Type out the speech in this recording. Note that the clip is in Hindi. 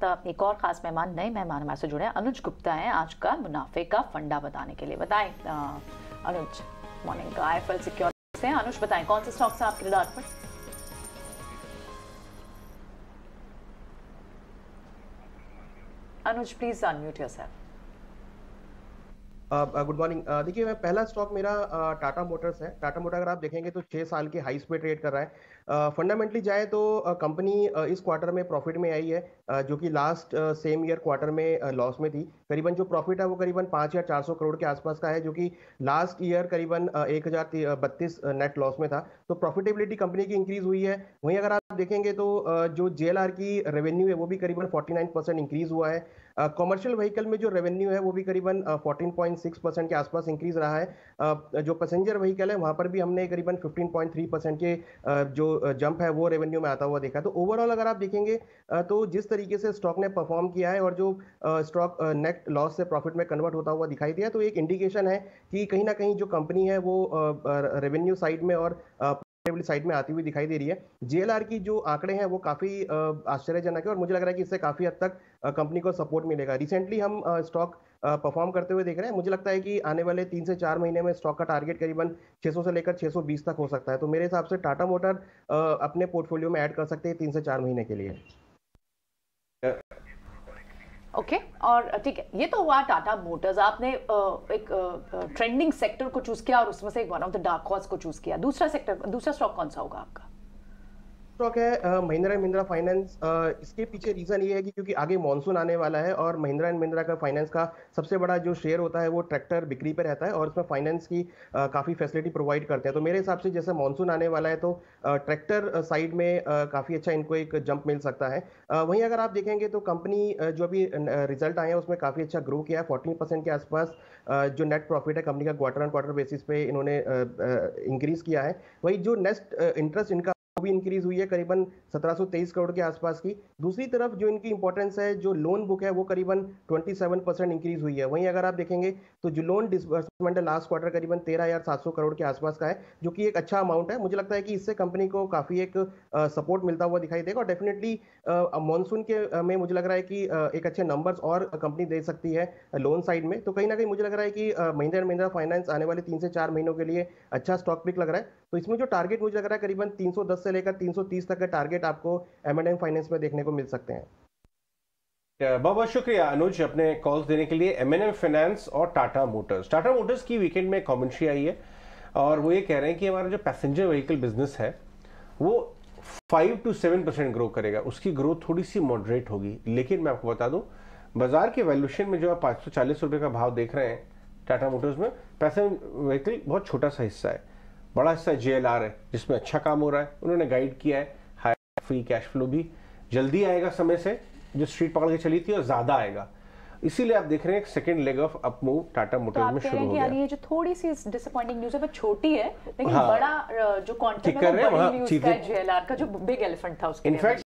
साथ एक और खास मेहमान नए मेहमान हमारे से जुड़े हैं अनुज गुप्ता हैं आज का मुनाफे का फंडा बताने के लिए बताएं अनुज मॉर्निंग का आई सिक्योरिटी से अनुज बताएं कौन से स्टॉक्स हैं आपके रिडार पर Anuj please unmute yourself good uh, morning uh, uh, देखिए मैं पहला स्टॉक मेरा टाटा मोटर्स है टाटा मोटर अगर आप देखेंगे तो छः साल के हाई स्पीड ट्रेड कर रहा है फंडामेंटली जाए तो कंपनी इस क्वार्टर में प्रॉफिट में आई है जो कि लास्ट सेम ईयर क्वार्टर में लॉस में थी करीबन जो प्रॉफिट है वो करीबन पाँच हज़ार चार सौ करोड़ के आसपास का है जो कि लास्ट ईयर करीबन एक हज़ार बत्तीस नेट लॉस में था तो प्रॉफिटेबिलिटी कंपनी की इंक्रीज हुई है वहीं अगर आप देखेंगे तो जो जे की रेवेन्यू है वो भी करीबन 49 परसेंट इंक्रीज हुआ है कमर्शियल व्हीकल में जो रेवेन्यू है वो भी करीबन 14.6 परसेंट के आसपास इंक्रीज रहा है जो पैसेंजर व्हीकल है वहाँ पर भी हमने करीबन 15.3 परसेंट के जो जंप है वो रेवेन्यू में आता हुआ देखा तो ओवरऑल अगर आप देखेंगे तो जिस तरीके से स्टॉक ने परफॉर्म किया है और जो स्टॉक नेट लॉस से प्रॉफिट में कन्वर्ट होता हुआ दिखाई दिया तो एक इंडिकेशन है कि कहीं ना कहीं जो कंपनी है वो रेवेन्यू साइड में और टेबल साइड में आती हुई दिखाई दे रही है जेएलआर की जो आंकड़े हैं वो काफी आश्चर्यजनक है और मुझे लग रहा है कि इससे काफी हद तक कंपनी को सपोर्ट मिलेगा रिसेंटली हम स्टॉक परफॉर्म करते हुए देख रहे हैं मुझे लगता है कि आने वाले तीन से चार महीने में स्टॉक का टारगेट करीबन 600 से लेकर 620 तक हो सकता है तो मेरे हिसाब से टाटा मोटर अपने पोर्टफोलियो में ऐड कर सकते हैं तीन से चार महीने के लिए ओके okay, और uh, ठीक है ये तो हुआ टाटा मोटर्स आपने uh, एक ट्रेंडिंग uh, सेक्टर को चूज किया और उसमें से एक one of the dark horse को चूज किया दूसरा सेक्टर दूसरा स्टॉक कौन सा होगा आपका स्टॉक है महिंद्रा एंड महिंद्रा फाइनेंस इसके पीछे रीजन ये है कि क्योंकि आगे मानसून आने वाला है और महिंद्रा एंड महिंद्रा का फाइनेंस का सबसे बड़ा जो शेयर होता है वो ट्रैक्टर बिक्री पर रहता है और इसमें फाइनेंस की काफ़ी फैसिलिटी प्रोवाइड करते हैं तो मेरे हिसाब से जैसे मानसून आने वाला है तो ट्रैक्टर साइड में काफ़ी अच्छा इनको एक जंप मिल सकता है वहीं अगर आप देखेंगे तो कंपनी जो अभी रिजल्ट आए हैं उसमें काफ़ी अच्छा ग्रो किया है फोर्टीन परसेंट के आसपास जो नेट प्रॉफिट है कंपनी का क्वार्टर एंड क्वार्टर बेसिस पे इन्होंने इंक्रीज किया है वही जो नेक्स्ट इंटरेस्ट इनका भी इंक्रीज हुई है करीबन 1723 करोड़ के आसपास की दूसरी तरफ जो इनकी इंपॉर्टेंस है जो लोन बुक है वो करीबन 27 परसेंट इंक्रीज हुई है वहीं अगर आप देखेंगे तो जो लोन डिसबर्समेंट है लास्ट क्वार्टर करीबन तेरह हजार सात सौ करोड़ के आसपास का है जो कि एक अच्छा अमाउंट है मुझे लगता है कि इससे कंपनी को काफी एक सपोर्ट मिलता हुआ दिखाई देगा और डेफिनेटली मानसून के में मुझे लग रहा है कि एक अच्छे नंबर्स और कंपनी दे सकती है लोन साइड में तो कहीं ना कहीं मुझे लग रहा है कि महिंद्रा एंड महिंद्रा फाइनेंस आने वाले तीन से चार महीनों के लिए अच्छा स्टॉक पिक लग रहा है तो इसमें जो टारगेट मुझे लग रहा है करीबन तीन से से लेकर 330 तक का टारगेट आपको एम एंड एम फाइनेंस में देखने को मिल सकते हैं बहुत बहुत शुक्रिया अनुज अपने कॉल्स देने के लिए एम एन फाइनेंस और टाटा मोटर्स टाटा मोटर्स की वीकेंड में कॉमेंट्री आई है और वो ये कह रहे हैं कि हमारा जो पैसेंजर व्हीकल बिजनेस है वो five to seven percent grow करेगा उसकी ग्रोथ थोड़ी सी मॉडरेट होगी लेकिन मैं आपको बता दूं बाजार के वैल्यूशन में जो आप पाँच सौ चालीस रुपये का भाव देख रहे हैं टाटा मोटर्स में पैसेंजर व्हीकल बहुत छोटा सा हिस्सा है बड़ा हिस्सा जे है जिसमें अच्छा काम हो रहा है उन्होंने गाइड किया है हाई फ्री कैश फ्लो भी जल्दी आएगा समय से जो स्ट्रीट पकड़ के चली थी और ज़्यादा आएगा इसीलिए आप देख रहे हैं second leg of up move Tata Motors तो में शुरू हो गया ये जो थोड़ी सी डिसअपॉइंटिंग न्यूज़ है वो छोटी है लेकिन हाँ, बड़ा जो कॉन्टेक्ट है वो बड़ी न्यूज़ का जेएलआर का जो बिग एलिफेंट था उसके इनफैक्ट